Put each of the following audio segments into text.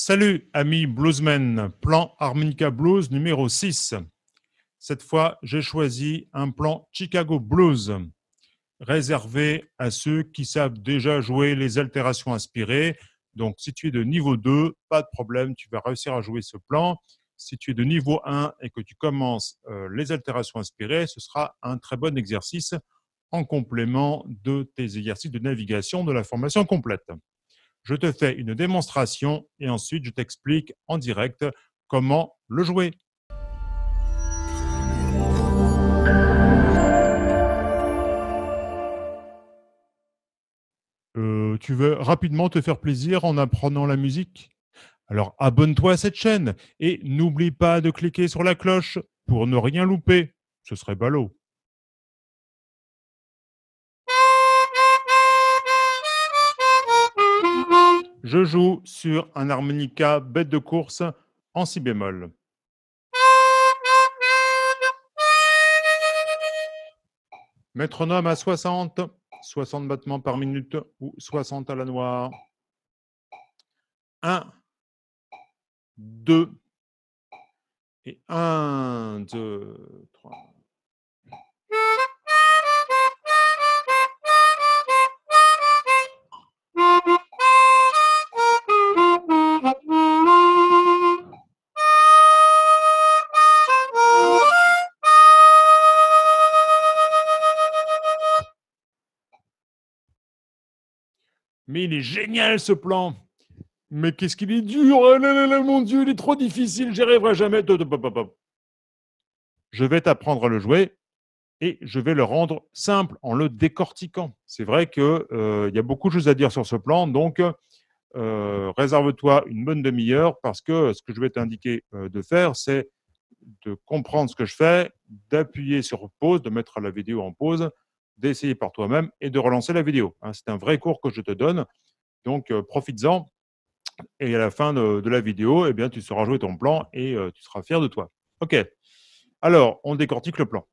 Salut, amis bluesmen, plan harmonica blues numéro 6. Cette fois, j'ai choisi un plan Chicago blues, réservé à ceux qui savent déjà jouer les altérations inspirées. Donc, si tu es de niveau 2, pas de problème, tu vas réussir à jouer ce plan. Si tu es de niveau 1 et que tu commences euh, les altérations inspirées, ce sera un très bon exercice en complément de tes exercices de navigation de la formation complète je te fais une démonstration et ensuite je t'explique en direct comment le jouer. Euh, tu veux rapidement te faire plaisir en apprenant la musique Alors abonne-toi à cette chaîne et n'oublie pas de cliquer sur la cloche pour ne rien louper. Ce serait ballot. je joue sur un harmonica bête de course en si bémol. Métronome à 60, 60 battements par minute ou 60 à la noire. 1, 2 et 1, 2, 3. il est génial ce plan. Mais qu'est-ce qu'il est dur, hein, mon Dieu, il est trop difficile, j'y arriverai jamais. Je vais t'apprendre à le jouer et je vais le rendre simple en le décortiquant. C'est vrai qu'il euh, y a beaucoup de choses à dire sur ce plan, donc euh, réserve-toi une bonne demi-heure parce que ce que je vais t'indiquer euh, de faire, c'est de comprendre ce que je fais, d'appuyer sur pause, de mettre la vidéo en pause d'essayer par toi-même et de relancer la vidéo. Hein. C'est un vrai cours que je te donne. Donc, euh, profites-en. Et à la fin de, la vidéo, eh bien, tu sauras jouer ton plan et euh, tu seras fier de toi. OK. Alors, on décortique le plan.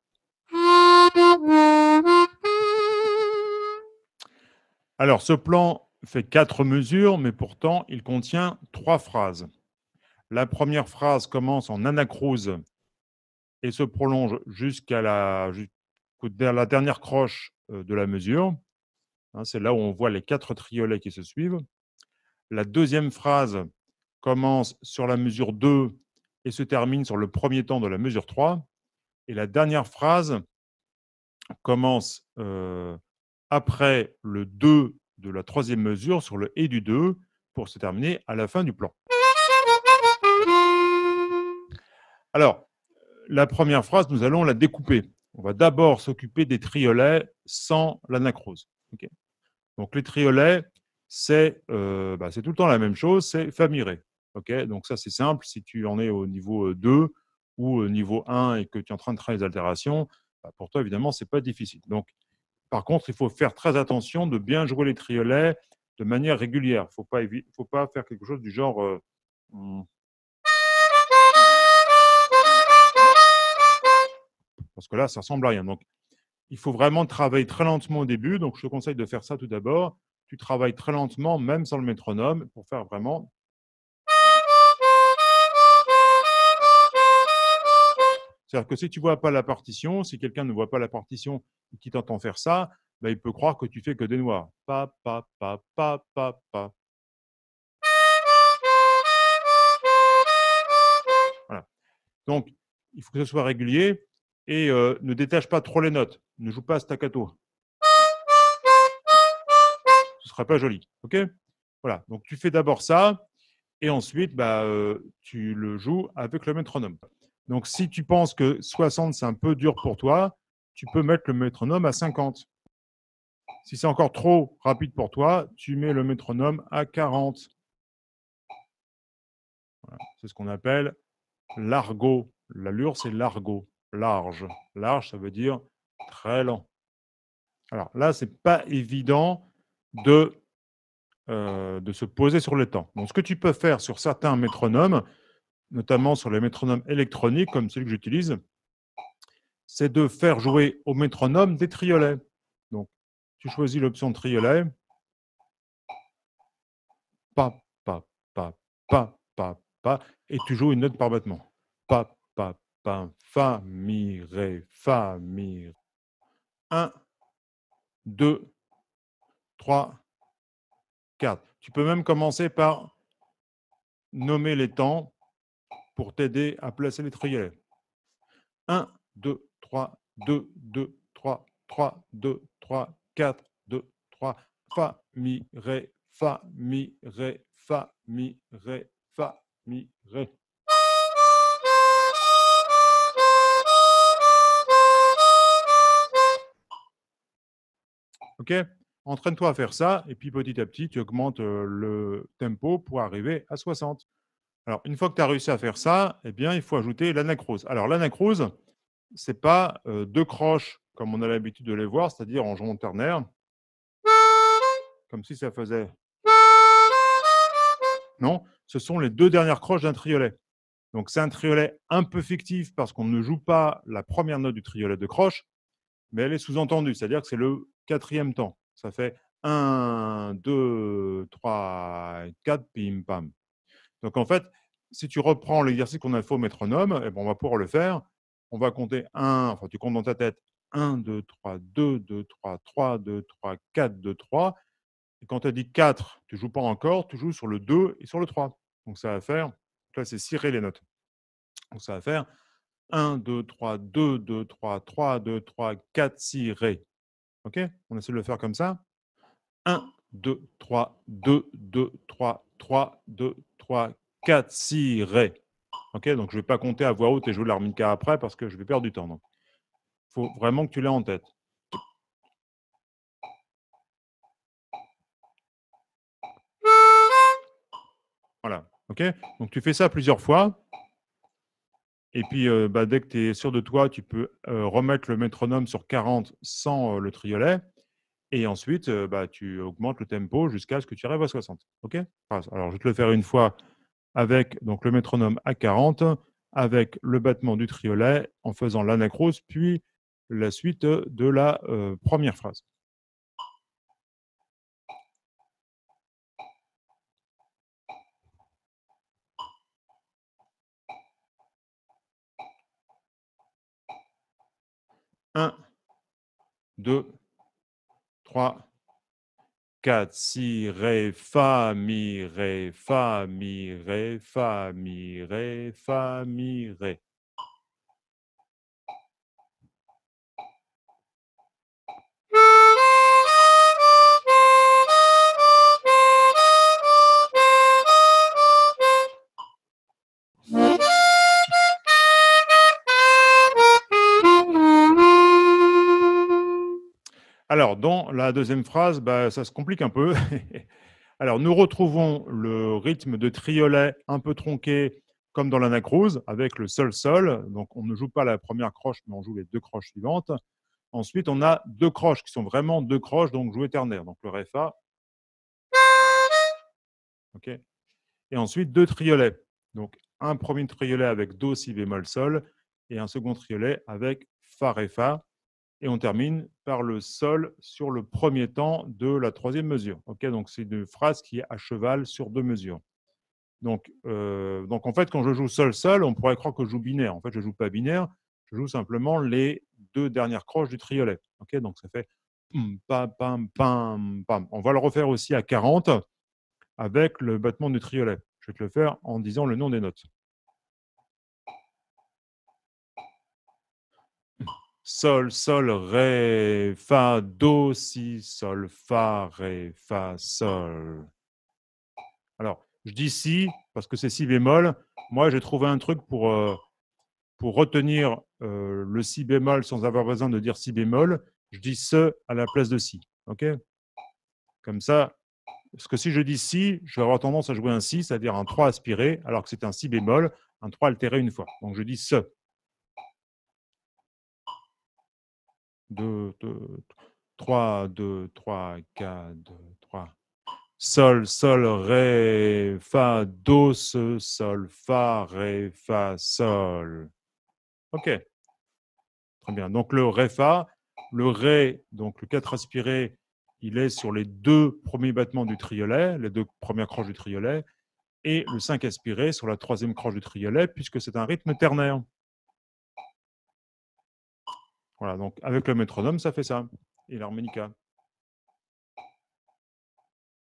Alors, ce plan fait quatre mesures, mais pourtant, il contient trois phrases. La première phrase commence en anacrouse et se prolonge jusqu'à la, la dernière croche de la mesure. Hein, c'est là où on voit les quatre triolets qui se suivent. La deuxième phrase commence sur la mesure 2 et se termine sur le premier temps de la mesure 3. Et la dernière phrase commence après le 2 de la troisième mesure sur le et du 2 pour se terminer à la fin du plan. Alors, la première phrase, nous allons la découper on va d'abord s'occuper des triolets sans la Donc les triolets, euh, bah, c'est tout le temps la même chose, c'est famiré. Donc ça c'est simple, si tu en es au niveau 2 euh, ou au euh, niveau 1 et que tu es en train de travailler les altérations, bah, pour toi évidemment c'est pas difficile. Donc par contre, il faut faire très attention de bien jouer les triolets de manière régulière. Il ne faut pas faire quelque chose du genre Parce que là, ça ressemble à rien. Donc, il faut vraiment travailler très lentement au début. Donc, je te conseille de faire ça tout d'abord. Tu travailles très lentement, même sans le métronome, pour faire vraiment C'est-à-dire que si tu ne vois pas la partition, si quelqu'un ne voit pas la partition et qui t'entend faire ça, ben, il peut croire que tu fais que des noirs. Pa, pa, pa, pa, pa, pa. Donc, il faut que ce soit régulier et euh, ne détache pas trop les notes. Ne joue pas staccato. Ce ne serait pas joli. OK Voilà. Donc, tu fais d'abord ça et ensuite, bah, euh, tu le joues avec le métronome. Donc, si tu penses que 60, c'est un peu dur pour toi, tu peux mettre le métronome à 50. Si c'est encore trop rapide pour toi, tu mets le métronome à 40. C'est ce qu'on appelle l'argot. L'allure, c'est l'argot large. Large, ça veut dire très lent. Alors là, ce n'est pas évident de, euh, de se poser sur le temps. Donc, ce que tu peux faire sur certains métronomes, notamment sur les métronomes électroniques comme celui que j'utilise, c'est de faire jouer au métronome des triolets. Donc, tu choisis l'option triolet. Pa, pa, pa, pa, pa, pa, et tu joues une note par battement. Pa, pam, fa, mi, ré, fa, mi. 1, 2, 3, 4. Tu peux même commencer par nommer les temps pour t'aider à placer les triolets. 1, 2, 3, 2, 2, 3, 3, 2, 3, 4, 2, 3, fa, mi, ré, fa, mi, ré, fa, mi, ré, fa, mi, ré. OK Entraîne-toi à faire ça et puis petit à petit, tu augmentes le tempo pour arriver à 60. Alors, une fois que tu as réussi à faire ça, eh bien, il faut ajouter l'anacrose. Alors, l'anacrose, ce n'est pas deux croches comme on a l'habitude de les voir, c'est-à-dire en jonc ternaire, comme si ça faisait. Non, ce sont les deux dernières croches d'un triolet. Donc, c'est un triolet un peu fictif parce qu'on ne joue pas la première note du triolet de croche, mais elle est sous-entendue, c'est-à-dire que c'est le Quatrième temps, ça fait 1, 2, 3, 4, pim, pam. Donc en fait, si tu reprends l'exercice qu'on a fait au métronome, eh ben, on va pouvoir le faire. On va compter 1, enfin tu comptes dans ta tête 1, 2, 3, 2, 2, 3, 3, 2, 3, 4, 2, 3. Et quand tu as dit 4, tu ne joues pas encore, tu joues sur le 2 et sur le 3. Donc ça va faire, là c'est cirer les notes. Donc ça va faire 1, 2, 3, 2, 2, 3, 3, 2, 3, 4, cirer. OK On essaie de le faire comme ça. 1, 2, 3, 2, 2, 3, 3, 2, 3, 4, 6, ré. OK Donc, je ne vais pas compter à voix haute et jouer l'harmonica après parce que je vais perdre du temps. il faut vraiment que tu l'aies en tête. Voilà. OK Donc, tu fais ça plusieurs fois. Et puis, euh, bah, dès que tu es sûr de toi, tu peux euh, remettre le métronome sur 40 sans euh, le triolet. Et ensuite, bah, tu augmentes le tempo jusqu'à ce que tu arrives à 60. Alors, je vais te le faire une fois avec donc, le métronome à 40, avec le battement du triolet en faisant l'anacrose, puis la suite de la première phrase. 1, 2, 3, 4, si, ré, fa, mi, ré, fa, mi, ré, fa, mi, ré, fa, mi, ré. dans la deuxième phrase, bah, ça se complique un peu. Alors, nous retrouvons le rythme de triolet un peu tronqué, comme dans l'anacrose, avec le sol-sol. Donc, on ne joue pas la première croche, mais on joue les deux croches suivantes. Ensuite, on a deux croches qui sont vraiment deux croches, donc jouées ternaire. Donc, le ré fa. Et ensuite, deux triolets. Donc, un premier triolet avec do, si bémol, sol, et un second triolet avec fa, ré, fa. Et on termine par le sol sur le premier temps de la troisième mesure. donc, c'est une phrase qui est à cheval sur deux mesures. Donc, euh, donc en fait, quand je joue sol-sol, on pourrait croire que je joue binaire. En fait, je ne joue pas binaire, je joue simplement les deux dernières croches du triolet. donc, ça fait pam, pam, pam, pam. On va le refaire aussi à 40 avec le battement du triolet. Je vais te le faire en disant le nom des notes. Sol, Sol, Ré, Fa, Do, Si, Sol, Fa, Ré, Fa, Sol. Alors, je dis Si parce que c'est Si bémol. Moi, j'ai trouvé un truc pour, euh, pour retenir euh, le Si bémol sans avoir besoin de dire Si bémol. Je dis Ce à la place de Si. OK Comme ça, parce que si je dis Si, je vais avoir tendance à jouer un Si, c'est-à-dire un 3 aspiré, alors que c'est un Si bémol, un 3 altéré une fois. Donc, je dis Ce. 2, 3, 2, 3, 4, 2, 3. Sol, sol, ré, fa, do, ce, sol, fa, ré, fa, sol. OK. Très bien. Donc le ré, fa, le ré, donc le 4 aspiré, il est sur les deux premiers battements du triolet, les deux premières croches du triolet, et le 5 aspiré sur la troisième croche du triolet, puisque c'est un rythme ternaire. Voilà, donc avec le métronome, ça fait ça. Et l'harmonica.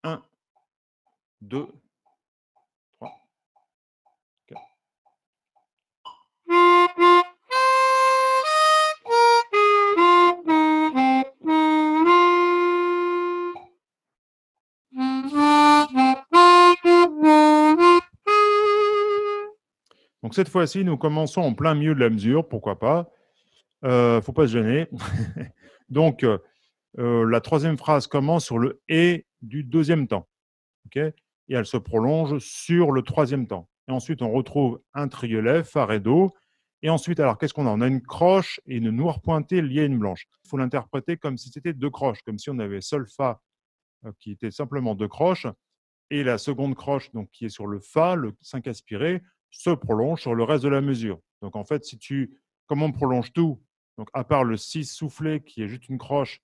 1, 2, 3, 4. Donc cette fois-ci, nous commençons en plein milieu de la mesure, pourquoi pas ne euh, faut pas se gêner. Donc, euh, euh, la troisième phrase commence sur le et du deuxième temps. et elle se prolonge sur le troisième temps. Et ensuite, on retrouve un triolet, fa et do. Et ensuite, alors, qu'est-ce qu'on a On a une croche et une noire pointée liée à une blanche. Il faut l'interpréter comme si c'était deux croches, comme si on avait seul fa qui était simplement deux croches, et la seconde croche, donc qui est sur le fa, le 5 aspiré, se prolonge sur le reste de la mesure. Donc en fait, si tu, comme on prolonge tout, donc, à part le 6 soufflé qui est juste une croche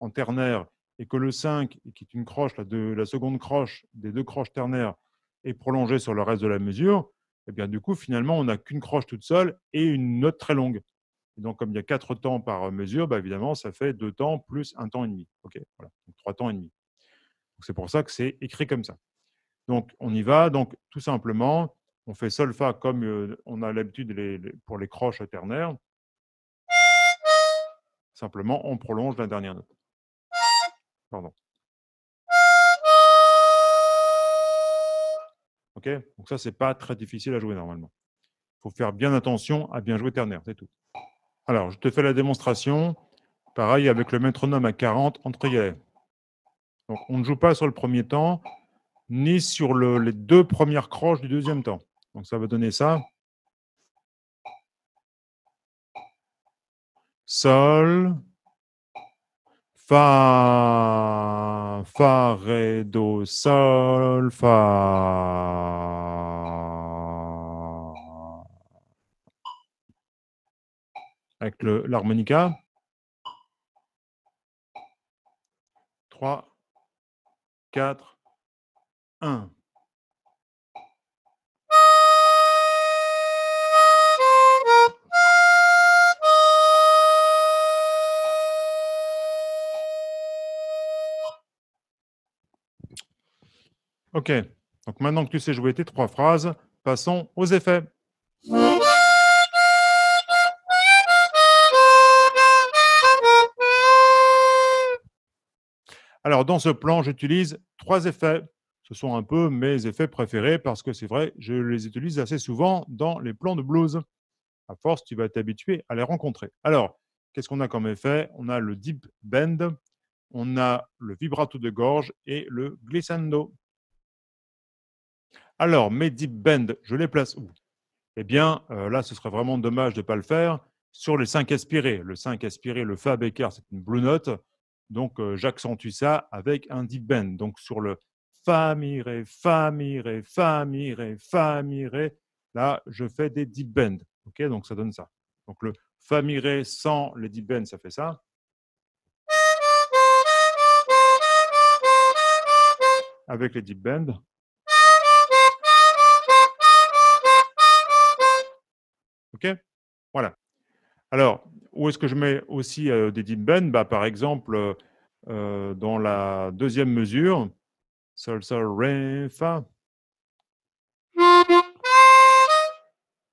en ternaire et que le 5 qui est une croche, la, la seconde croche des deux croches ternaires est prolongée sur le reste de la mesure, et eh bien du coup, finalement, on n'a qu'une croche toute seule et une note très longue. donc, comme il y a quatre temps par euh, mesure, bah, évidemment, ça fait deux temps plus un temps et demi. voilà, donc trois temps et demi. C'est pour ça que c'est écrit comme ça. Donc, on y va. Donc, tout simplement, on fait solfa comme euh, on a l'habitude pour les croches ternaires. Simplement, on prolonge la dernière note. Pardon. OK Donc ça, c'est pas très difficile à jouer normalement. Il faut faire bien attention à bien jouer ternaire, c'est tout. Alors, je te fais la démonstration. Pareil avec le métronome à 40 entre guillemets. Donc, on ne joue pas sur le premier temps, ni sur les deux premières croches du deuxième temps. Donc, ça va donner ça. Sol, Fa, Fa, Ré, Do, Sol, Fa. Avec l'harmonica. 3, 4, 1. Ok, donc maintenant que tu sais jouer tes trois phrases, passons aux effets. Alors dans ce plan, j'utilise trois effets. Ce sont un peu mes effets préférés parce que c'est vrai, je les utilise assez souvent dans les plans de blues. À force, tu vas t'habituer à les rencontrer. Alors, qu'est-ce qu'on a comme effet On a le deep bend, on a le vibrato de gorge et le glissando. Alors, mes deep bends, je les place où Eh bien, euh, là, ce serait vraiment dommage de ne pas le faire sur les 5 aspirés. Le 5 aspiré, le fa écart, c'est une blue note. Donc, euh, j'accentue ça avec un deep bend. Donc, sur le Fa, Mi, Ré, Fa, Mi, Ré, Fa, Mi, Ré, Fa, Mi, Ré, là, je fais des deep bends. OK Donc, ça donne ça. Donc, le Fa, Mi, Ré sans les deep bends, ça fait ça. Avec les deep bends. Voilà. Alors, où est-ce que je mets aussi euh, des deep bends bah, Par exemple, euh, euh, dans la deuxième mesure, sol, sol, ré, fa.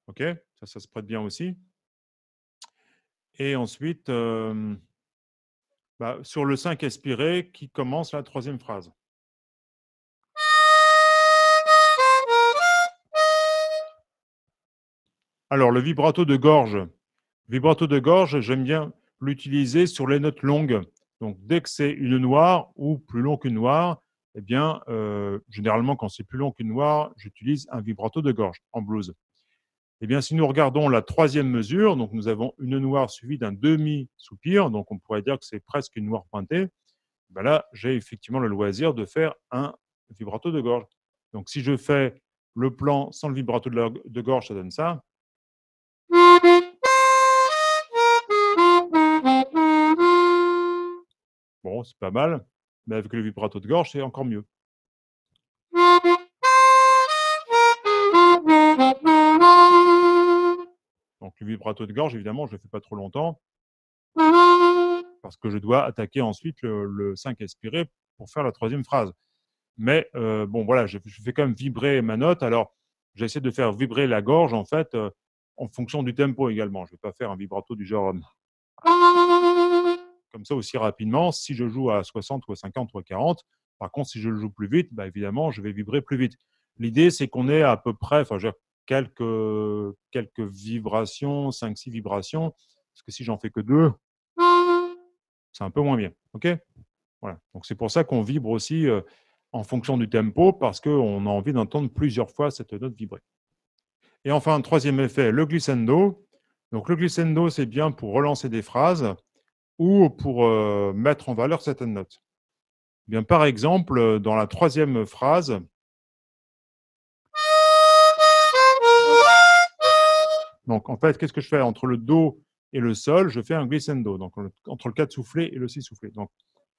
OK, ça, se prête bien aussi. Et ensuite, bah, sur le 5 aspiré qui commence la troisième phrase. Alors, le vibrato de gorge. Vibrato de gorge, j'aime bien l'utiliser sur les notes longues. Donc, dès que c'est une noire ou plus long qu'une noire, eh bien, euh, généralement, quand c'est plus long qu'une noire, j'utilise un vibrato de gorge en blues. Eh bien, si nous regardons la troisième mesure, donc nous avons une noire suivie d'un demi-soupir, donc on pourrait dire que c'est presque une noire pointée. Eh là, j'ai effectivement le loisir de faire un vibrato de gorge. Donc, si je fais le plan sans le vibrato de gorge, ça donne ça. Bon, c'est pas mal, mais avec le vibrato de gorge, c'est encore mieux. Donc le vibrato de gorge, évidemment, je ne le fais pas trop longtemps, parce que je dois attaquer ensuite le, 5 aspiré pour faire la troisième phrase. Mais euh, bon, voilà, je, fais quand même vibrer ma note. Alors, j'essaie de faire vibrer la gorge, en fait, euh, en fonction du tempo également. Je ne vais pas faire un vibrato du genre... Euh, comme ça aussi rapidement si je joue à 60 ou à 50 ou à 40. Par contre, si je le joue plus vite, bah, évidemment, je vais vibrer plus vite. L'idée, c'est qu'on ait à peu près, enfin, quelques, quelques vibrations, 5-6 vibrations, parce que si j'en fais que deux, c'est un peu moins bien. OK Voilà. Donc, c'est pour ça qu'on vibre aussi euh, en fonction du tempo, parce qu'on a envie d'entendre plusieurs fois cette note vibrer. Et enfin, un troisième effet, le glissando. Donc, le glissando, c'est bien pour relancer des phrases ou pour euh, mettre en valeur certaines notes. Eh bien, par exemple, euh, dans la troisième phrase, donc en fait, qu'est-ce que je fais entre le Do et le Sol Je fais un glissando, donc entre le 4 soufflé et le 6 soufflé. Donc,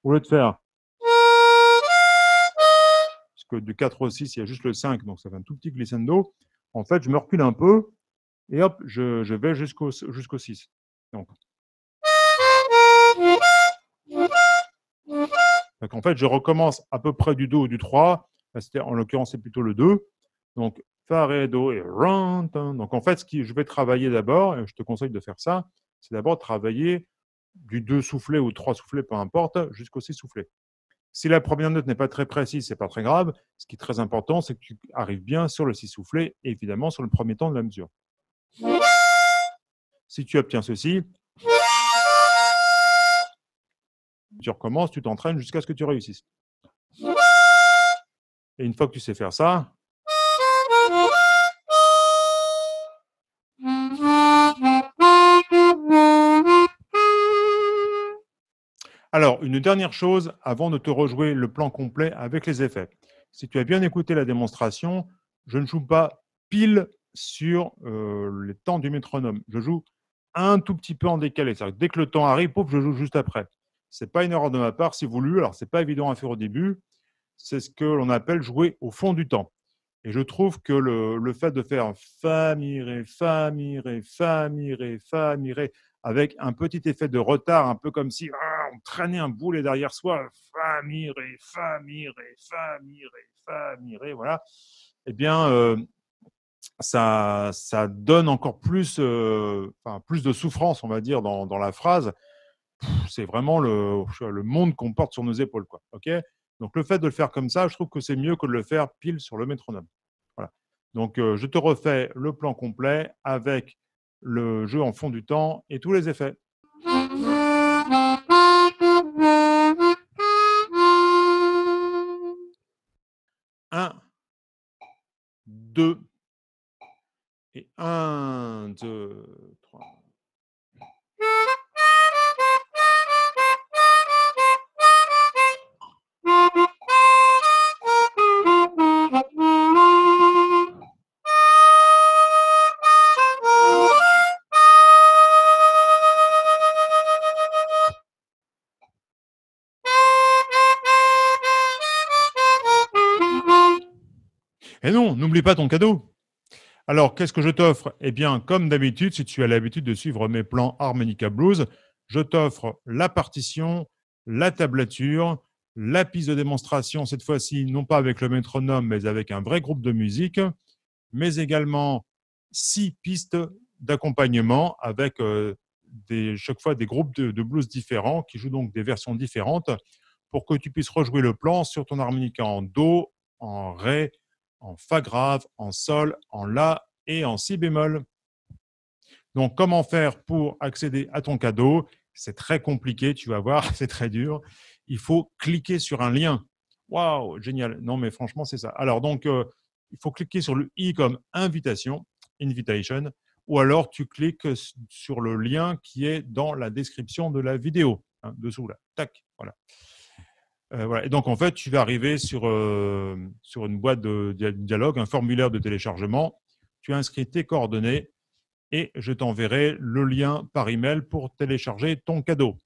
au lieu de faire parce que du 4 au 6, il y a juste le 5, donc ça fait un tout petit glissando. En fait, je me recule un peu et hop, je, vais jusqu'au jusqu'au 6. Donc, En fait, je recommence à peu près du 2 ou du 3. En l'occurrence, c'est plutôt le 2. Donc, Fa, Ré, Do et Rant. Donc, en fait, ce que je vais travailler d'abord, et je te conseille de faire ça, c'est d'abord travailler du 2 soufflé ou 3 soufflé, peu importe, jusqu'au 6 soufflé. Si la première note n'est pas très précise, ce n'est pas très grave. Ce qui est très important, c'est que tu arrives bien sur le 6 soufflé et évidemment sur le premier temps de la mesure. Si tu obtiens ceci, Tu recommences, tu t'entraînes jusqu'à ce que tu réussisses. Et une fois que tu sais faire ça, Alors, une dernière chose avant de te rejouer le plan complet avec les effets. Si tu as bien écouté la démonstration, je ne joue pas pile sur euh, les temps du métronome. Je joue un tout petit peu en décalé. Que dès que le temps arrive, pouf, je joue juste après n'est pas une erreur de ma part, si vous voulu. Alors, c'est pas évident à faire au début. C'est ce que l'on appelle jouer au fond du temps. Et je trouve que le, fait de faire fa, famiré, famiré, fa, mi, fa, avec un petit effet de retard, un peu comme si ah, on traînait un boulet derrière soi, fa, famiré, famiré, fa, fa, voilà. Eh bien, euh, ça, ça donne encore plus, euh, enfin, plus de souffrance, on va dire, dans la phrase c'est vraiment le, monde qu'on porte sur nos épaules. Quoi. Donc, le fait de le faire comme ça, je trouve que c'est mieux que de le faire pile sur le métronome. Voilà. Donc, euh, je te refais le plan complet avec le jeu en fond du temps et tous les effets. Un, deux, et un, deux. n'oublie pas ton cadeau. Alors, qu'est-ce que je t'offre Eh bien, comme d'habitude, si tu as l'habitude de suivre mes plans Harmonica Blues, je t'offre la partition, la tablature, la piste de démonstration, cette fois-ci, non pas avec le métronome, mais avec un vrai groupe de musique, mais également six pistes d'accompagnement avec euh, chaque fois des groupes de, de, blues différents qui jouent donc des versions différentes pour que tu puisses rejouer le plan sur ton harmonica en Do, en Ré, en fa grave, en sol, en la et en si bémol. Donc, comment faire pour accéder à ton cadeau C'est très compliqué, tu vas voir, c'est très dur. Il faut cliquer sur un lien. Waouh, génial. Non, mais franchement, c'est ça. Alors, donc, euh, il faut cliquer sur le i comme invitation, invitation, ou alors tu cliques sur le lien qui est dans la description de la vidéo, hein, dessous là. Tac, voilà. Euh, donc, en fait, tu vas arriver sur, euh, sur une boîte de dialogue, un formulaire de téléchargement. Tu inscris tes coordonnées et je t'enverrai le lien par email pour télécharger ton cadeau.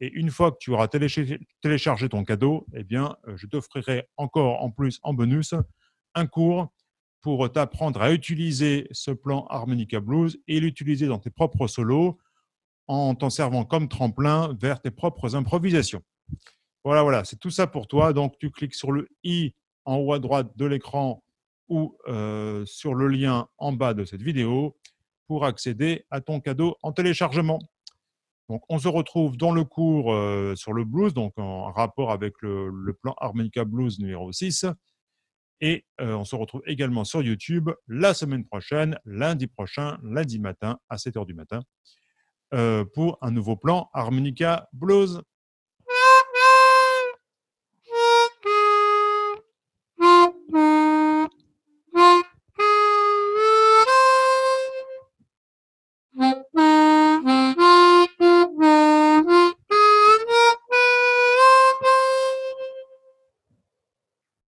Et une fois que tu auras téléchargé ton cadeau, eh bien, euh, je t'offrirai encore en plus, en bonus, un cours pour t'apprendre à utiliser ce plan harmonica blues et l'utiliser dans tes propres solos en t'en servant comme tremplin vers tes propres improvisations. Voilà, voilà, c'est tout ça pour toi. Donc, tu cliques sur le i en haut à droite de l'écran ou euh, sur le lien en bas de cette vidéo pour accéder à ton cadeau en téléchargement. Donc, on se retrouve dans le cours euh, sur le blues, donc en rapport avec le, plan Harmonica Blues numéro 6. Et euh, on se retrouve également sur YouTube la semaine prochaine, lundi prochain, lundi matin à 7h du matin, pour un nouveau plan Harmonica Blues.